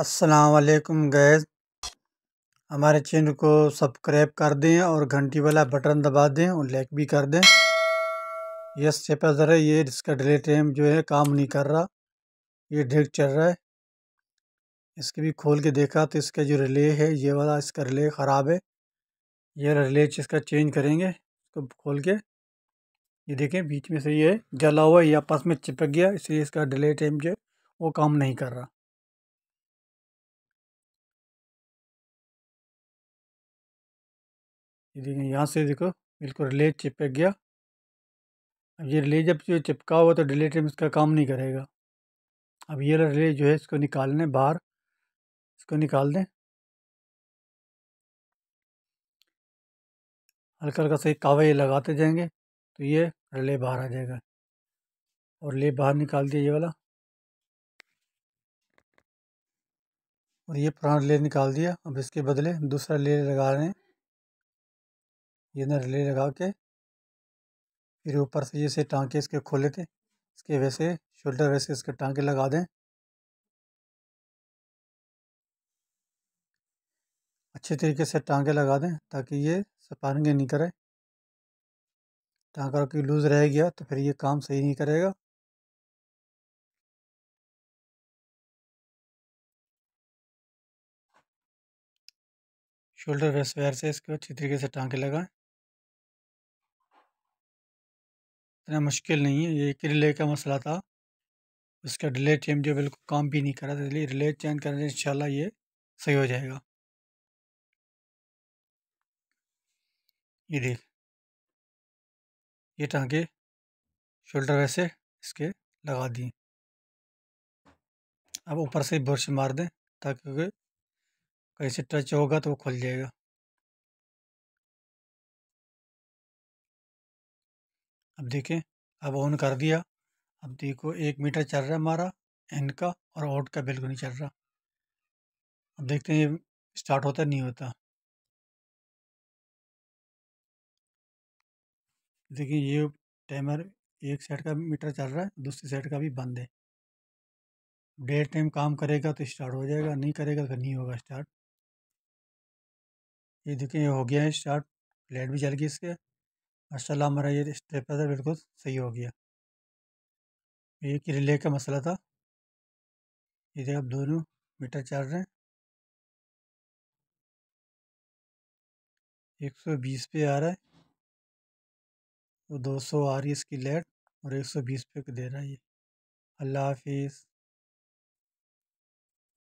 असलकम गैस हमारे चैनल को सब्सक्राइब कर दें और घंटी वाला बटन दबा दें और लाइक भी कर दें यह स्टेपर ज़रा ये इसका डिले टाइम जो है काम नहीं कर रहा ये ढेर चल रहा है इसके भी खोल के देखा तो इसका जो रिले है ये वाला इसका रिले ख़राब है ये रिले इसका चेंज करेंगे इसको खोल के ये देखें बीच में से ये जला हुआ है ये आपस में चिपक गया इसलिए इसका डिले टाइम जो है वो काम नहीं कर रहा ये देखें यहाँ से देखो बिल्कुल रिले चिपक गया अब ये रिले जब जो चिपका हुआ तो टाइम इसका काम नहीं करेगा अब ये रिले जो है इसको निकाल लें बाहर इसको निकाल दें हल्का हल्का सही कावा ये लगाते जाएंगे तो ये रिले बाहर आ जाएगा और ले बाहर निकाल दिया ये वाला और ये पुराना ले निकाल दिया अब इसके बदले दूसरा ले लगा रहे हैं ये ना रिले लगा के फिर ऊपर से जैसे टाँके इसके खोले थे इसके वैसे शोल्डर वैसे इसके टांके लगा दें अच्छे तरीके से टांके लगा दें ताकि ये सपारेंगे नहीं करे टाँका की लूज़ रह गया तो फिर ये काम सही नहीं करेगा शोल्डर वेस्ट वेयर से इसको अच्छी तरीके से टाँके लगाएं इतना मुश्किल नहीं है ये एक रिले का मसला था उसका रिले टाइम जो बिल्कुल काम भी नहीं करा था इसलिए रिले चेंज करने से इंशाल्लाह ये सही हो जाएगा ये देख ये टाँगे शोल्डर वैसे इसके लगा दिए अब ऊपर से ब्रश मार दें ताकि कहीं से टच होगा तो वो खुल जाएगा अब देखें अब ऑन कर दिया अब देखो एक मीटर चल रहा है हमारा एन का और आउट का बिल्कुल नहीं चल रहा अब देखते हैं ये स्टार्ट होता नहीं होता देखिए ये टाइमर एक सेट का मीटर चल रहा है दूसरे सेट का भी बंद है डेढ़ टाइम काम करेगा तो स्टार्ट हो जाएगा नहीं करेगा तो नहीं होगा स्टार्ट ये देखें ये हो गया है स्टार्ट लाइट भी जल गई इसके माशाल्लाह हमारा ये था बिल्कुल सही हो गया ये कि रिले का मसला था ये देखिए आप दोनों मीटर चल रहे हैं एक सौ बीस पे आ रहा है तो दो सौ आ रही है इसकी लेट और एक सौ बीस पे दे रहा है ये अल्लाह हाफिज़